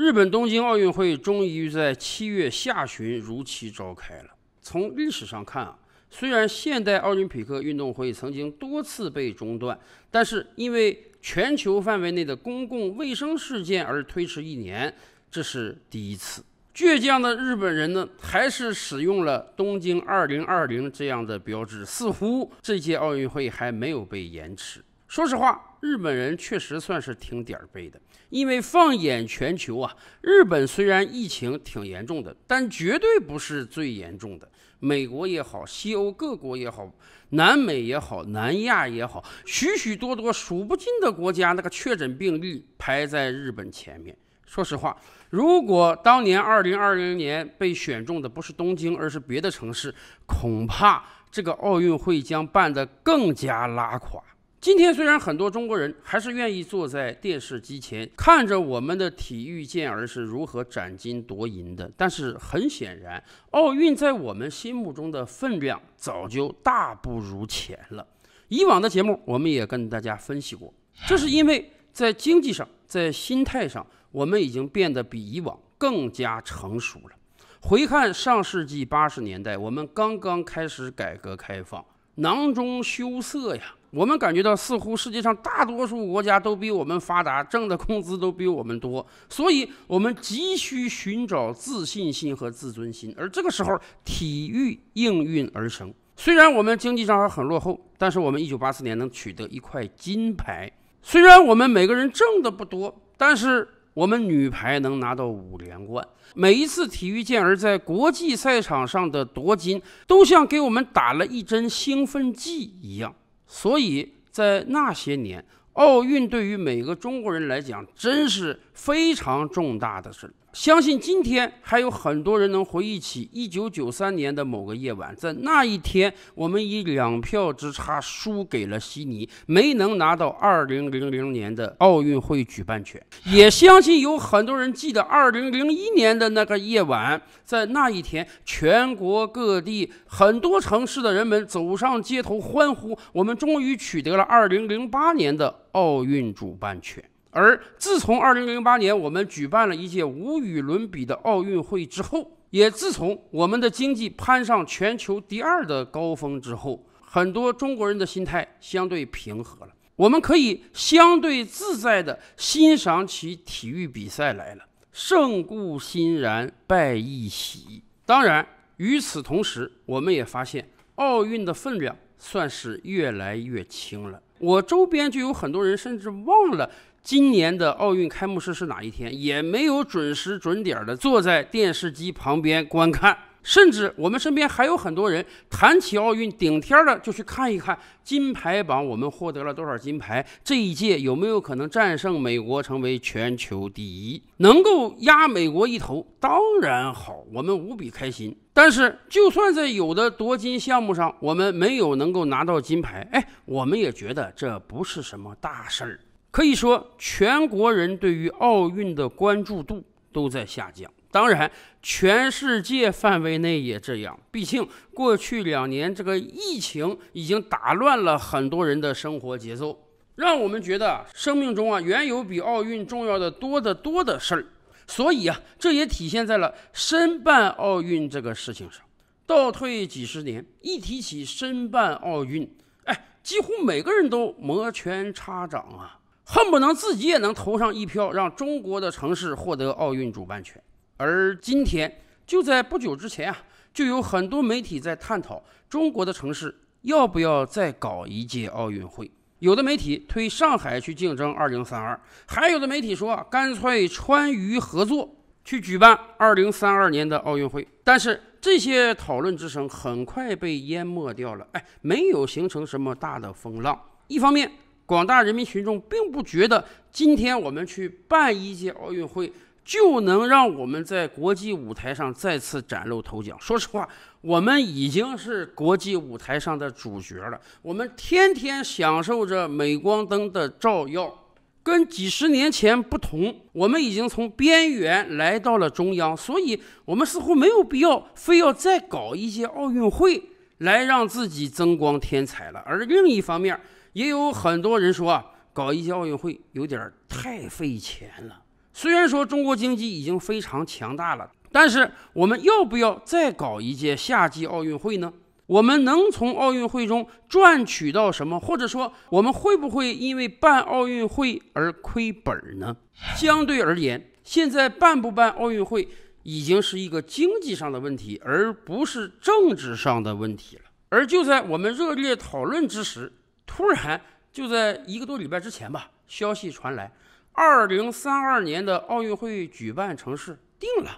日本东京奥运会终于在七月下旬如期召开了。从历史上看啊，虽然现代奥林匹克运动会曾经多次被中断，但是因为全球范围内的公共卫生事件而推迟一年，这是第一次。倔强的日本人呢，还是使用了“东京 2020” 这样的标志，似乎这届奥运会还没有被延迟。说实话，日本人确实算是挺点儿背的。因为放眼全球啊，日本虽然疫情挺严重的，但绝对不是最严重的。美国也好，西欧各国也好，南美也好，南亚也好，许许多多数不尽的国家那个确诊病例排在日本前面。说实话，如果当年二零二零年被选中的不是东京，而是别的城市，恐怕这个奥运会将办得更加拉垮。今天虽然很多中国人还是愿意坐在电视机前看着我们的体育健儿是如何斩金夺银的，但是很显然，奥运在我们心目中的分量早就大不如前了。以往的节目，我们也跟大家分析过，这是因为在经济上、在心态上，我们已经变得比以往更加成熟了。回看上世纪八十年代，我们刚刚开始改革开放，囊中羞涩呀。我们感觉到，似乎世界上大多数国家都比我们发达，挣的工资都比我们多，所以，我们急需寻找自信心和自尊心。而这个时候，体育应运而生。虽然我们经济上还很落后，但是我们1984年能取得一块金牌；虽然我们每个人挣的不多，但是我们女排能拿到五连冠。每一次体育健儿在国际赛场上的夺金，都像给我们打了一针兴奋剂一样。所以在那些年，奥运对于每个中国人来讲，真是非常重大的事相信今天还有很多人能回忆起一九九三年的某个夜晚，在那一天，我们以两票之差输给了悉尼，没能拿到二零零零年的奥运会举办权。也相信有很多人记得二零零一年的那个夜晚，在那一天，全国各地很多城市的人们走上街头欢呼，我们终于取得了二零零八年的奥运主办权。而自从二零零八年我们举办了一届无与伦比的奥运会之后，也自从我们的经济攀上全球第二的高峰之后，很多中国人的心态相对平和了，我们可以相对自在地欣赏起体育比赛来了，胜固欣然，败亦喜。当然，与此同时，我们也发现奥运的分量算是越来越轻了。我周边就有很多人甚至忘了。今年的奥运开幕式是哪一天？也没有准时准点的坐在电视机旁边观看。甚至我们身边还有很多人谈起奥运，顶天了就去看一看金牌榜，我们获得了多少金牌？这一届有没有可能战胜美国，成为全球第一？能够压美国一头，当然好，我们无比开心。但是，就算在有的夺金项目上，我们没有能够拿到金牌，哎，我们也觉得这不是什么大事儿。可以说，全国人对于奥运的关注度都在下降。当然，全世界范围内也这样。毕竟，过去两年这个疫情已经打乱了很多人的生活节奏，让我们觉得生命中啊，原有比奥运重要的多得多的事儿。所以啊，这也体现在了申办奥运这个事情上。倒退几十年，一提起申办奥运，哎，几乎每个人都摩拳擦掌啊。恨不能自己也能投上一票，让中国的城市获得奥运主办权。而今天就在不久之前啊，就有很多媒体在探讨中国的城市要不要再搞一届奥运会。有的媒体推上海去竞争二零三二，还有的媒体说干脆川渝合作去举办二零三二年的奥运会。但是这些讨论之声很快被淹没掉了，哎，没有形成什么大的风浪。一方面，广大人民群众并不觉得，今天我们去办一届奥运会就能让我们在国际舞台上再次崭露头角。说实话，我们已经是国际舞台上的主角了，我们天天享受着镁光灯的照耀，跟几十年前不同，我们已经从边缘来到了中央，所以，我们似乎没有必要非要再搞一些奥运会来让自己增光添彩了。而另一方面，也有很多人说啊，搞一届奥运会有点太费钱了。虽然说中国经济已经非常强大了，但是我们要不要再搞一届夏季奥运会呢？我们能从奥运会中赚取到什么？或者说，我们会不会因为办奥运会而亏本呢？相对而言，现在办不办奥运会已经是一个经济上的问题，而不是政治上的问题了。而就在我们热烈讨论之时，突然，就在一个多礼拜之前吧，消息传来，二零三二年的奥运会举办城市定了，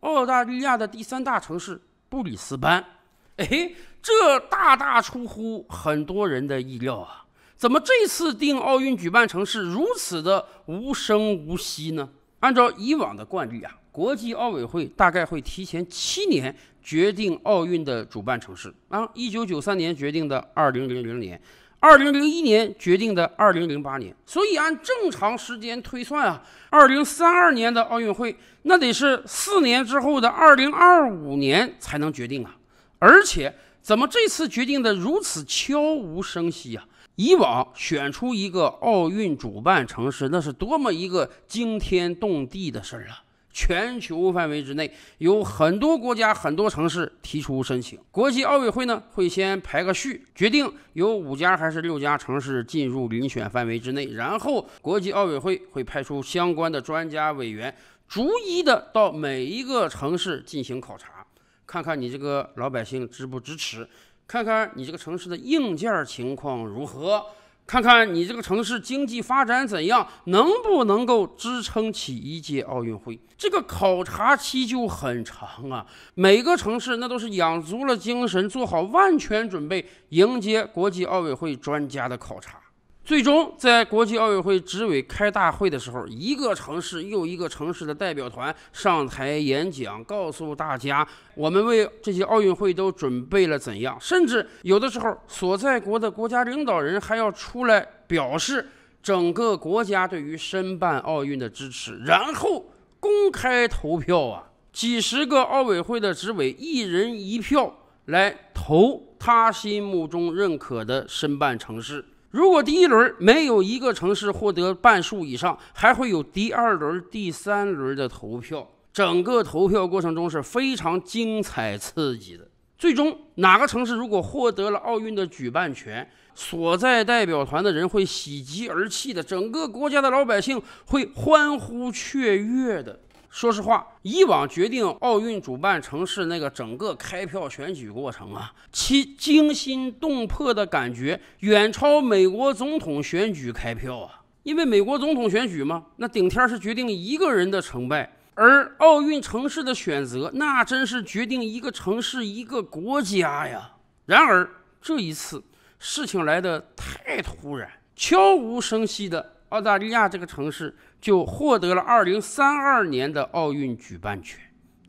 澳大利亚的第三大城市布里斯班。哎，这大大出乎很多人的意料啊！怎么这次定奥运举办城市如此的无声无息呢？按照以往的惯例啊，国际奥委会大概会提前七年决定奥运的主办城市。啊，一九九三年决定的二零零零年。二零零一年决定的二零零八年，所以按正常时间推算啊，二零三二年的奥运会那得是四年之后的二零二五年才能决定啊。而且，怎么这次决定的如此悄无声息啊？以往选出一个奥运主办城市，那是多么一个惊天动地的事儿啊！全球范围之内，有很多国家、很多城市提出申请。国际奥委会呢，会先排个序，决定有五家还是六家城市进入遴选范围之内。然后，国际奥委会会派出相关的专家委员，逐一的到每一个城市进行考察，看看你这个老百姓支不支持，看看你这个城市的硬件情况如何。看看你这个城市经济发展怎样，能不能够支撑起一届奥运会？这个考察期就很长啊，每个城市那都是养足了精神，做好万全准备，迎接国际奥委会专家的考察。最终，在国际奥运会执委开大会的时候，一个城市又一个城市的代表团上台演讲，告诉大家我们为这些奥运会都准备了怎样。甚至有的时候，所在国的国家领导人还要出来表示整个国家对于申办奥运的支持，然后公开投票啊，几十个奥委会的执委一人一票来投他心目中认可的申办城市。如果第一轮没有一个城市获得半数以上，还会有第二轮、第三轮的投票。整个投票过程中是非常精彩刺激的。最终哪个城市如果获得了奥运的举办权，所在代表团的人会喜极而泣的，整个国家的老百姓会欢呼雀跃的。说实话，以往决定奥运主办城市那个整个开票选举过程啊，其惊心动魄的感觉远超美国总统选举开票啊。因为美国总统选举嘛，那顶天是决定一个人的成败，而奥运城市的选择，那真是决定一个城市、一个国家呀。然而这一次，事情来的太突然，悄无声息的，澳大利亚这个城市。就获得了二零三二年的奥运举办权，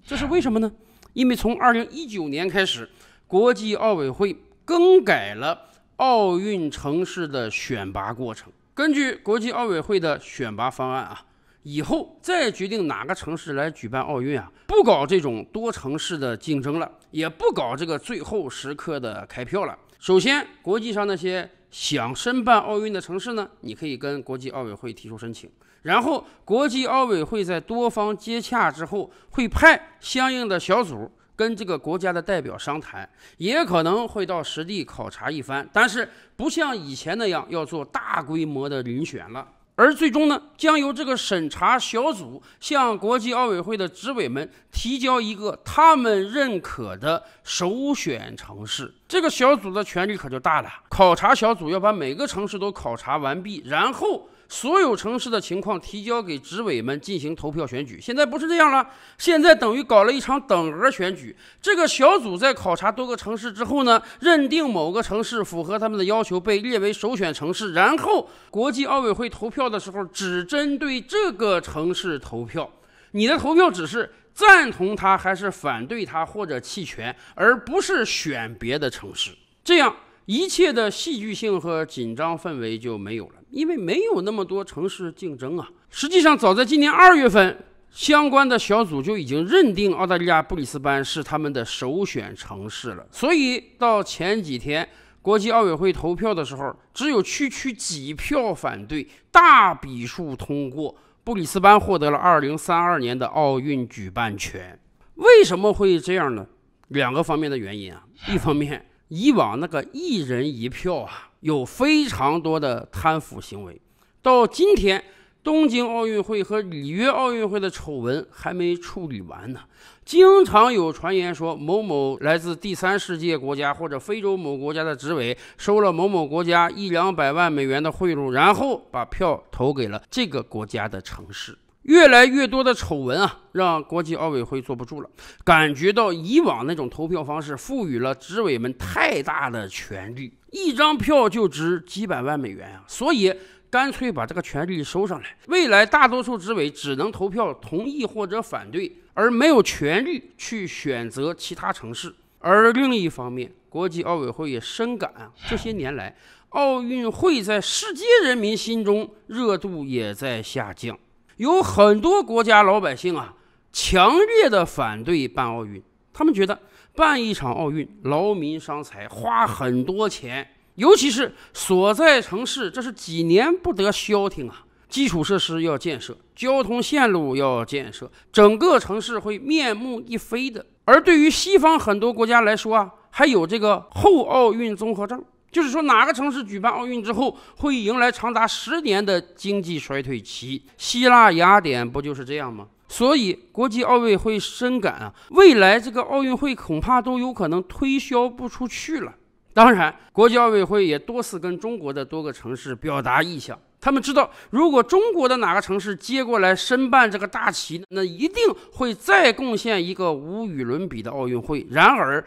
这是为什么呢？因为从二零一九年开始，国际奥委会更改了奥运城市的选拔过程。根据国际奥委会的选拔方案啊，以后再决定哪个城市来举办奥运啊，不搞这种多城市的竞争了，也不搞这个最后时刻的开票了。首先，国际上那些想申办奥运的城市呢，你可以跟国际奥委会提出申请。然后，国际奥委会在多方接洽之后，会派相应的小组跟这个国家的代表商谈，也可能会到实地考察一番。但是，不像以前那样要做大规模的遴选了。而最终呢，将由这个审查小组向国际奥委会的执委们提交一个他们认可的首选城市。这个小组的权力可就大了。考察小组要把每个城市都考察完毕，然后。所有城市的情况提交给执委们进行投票选举。现在不是这样了，现在等于搞了一场等额选举。这个小组在考察多个城市之后呢，认定某个城市符合他们的要求，被列为首选城市。然后国际奥委会投票的时候，只针对这个城市投票，你的投票只是赞同他还是反对他或者弃权，而不是选别的城市。这样。一切的戏剧性和紧张氛围就没有了，因为没有那么多城市竞争啊。实际上，早在今年二月份，相关的小组就已经认定澳大利亚布里斯班是他们的首选城市了。所以，到前几天国际奥委会投票的时候，只有区区几票反对，大比数通过，布里斯班获得了二零三二年的奥运举办权。为什么会这样呢？两个方面的原因啊，一方面。以往那个一人一票啊，有非常多的贪腐行为。到今天，东京奥运会和里约奥运会的丑闻还没处理完呢。经常有传言说，某某来自第三世界国家或者非洲某国家的执委收了某某国家一两百万美元的贿赂，然后把票投给了这个国家的城市。越来越多的丑闻啊，让国际奥委会坐不住了，感觉到以往那种投票方式赋予了执委们太大的权利，一张票就值几百万美元啊，所以干脆把这个权利收上来。未来大多数执委只能投票同意或者反对，而没有权利去选择其他城市。而另一方面，国际奥委会也深感啊，这些年来，奥运会在世界人民心中热度也在下降。有很多国家老百姓啊，强烈的反对办奥运。他们觉得办一场奥运劳民伤财，花很多钱，尤其是所在城市，这是几年不得消停啊！基础设施要建设，交通线路要建设，整个城市会面目一飞的。而对于西方很多国家来说啊，还有这个后奥运综合症。就是说，哪个城市举办奥运之后，会迎来长达十年的经济衰退期？希腊雅典不就是这样吗？所以，国际奥委会深感啊，未来这个奥运会恐怕都有可能推销不出去了。当然，国际奥委会也多次跟中国的多个城市表达意向。他们知道，如果中国的哪个城市接过来申办这个大旗，那一定会再贡献一个无与伦比的奥运会。然而，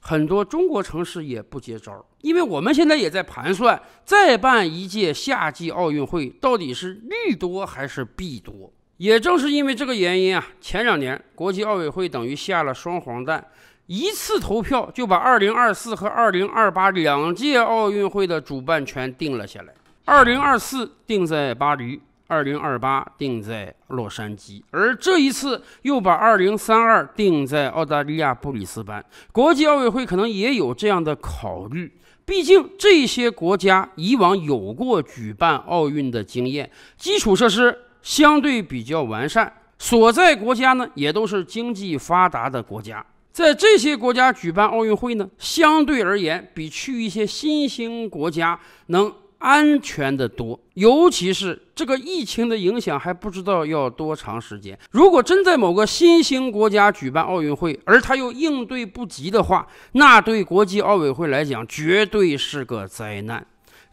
很多中国城市也不接招，因为我们现在也在盘算，再办一届夏季奥运会到底是利多还是弊多。也正是因为这个原因啊，前两年国际奥委会等于下了双黄蛋，一次投票就把2024和2028两届奥运会的主办权定了下来。二零二四定在巴黎，二零二八定在洛杉矶，而这一次又把二零三二定在澳大利亚布里斯班。国际奥委会可能也有这样的考虑，毕竟这些国家以往有过举办奥运的经验，基础设施相对比较完善，所在国家呢也都是经济发达的国家，在这些国家举办奥运会呢，相对而言比去一些新兴国家能。安全的多，尤其是这个疫情的影响还不知道要多长时间。如果真在某个新兴国家举办奥运会，而他又应对不及的话，那对国际奥委会来讲绝对是个灾难。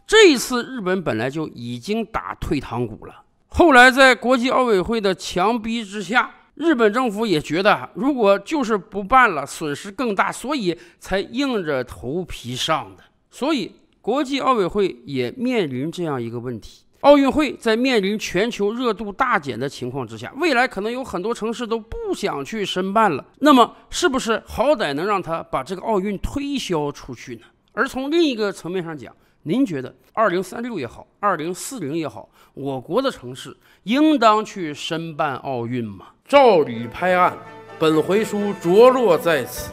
这次日本本来就已经打退堂鼓了，后来在国际奥委会的强逼之下，日本政府也觉得如果就是不办了，损失更大，所以才硬着头皮上的。所以。国际奥委会也面临这样一个问题：奥运会在面临全球热度大减的情况之下，未来可能有很多城市都不想去申办了。那么，是不是好歹能让他把这个奥运推销出去呢？而从另一个层面上讲，您觉得二零三六也好，二零四零也好，我国的城市应当去申办奥运吗？照理拍案，本回书着落在此。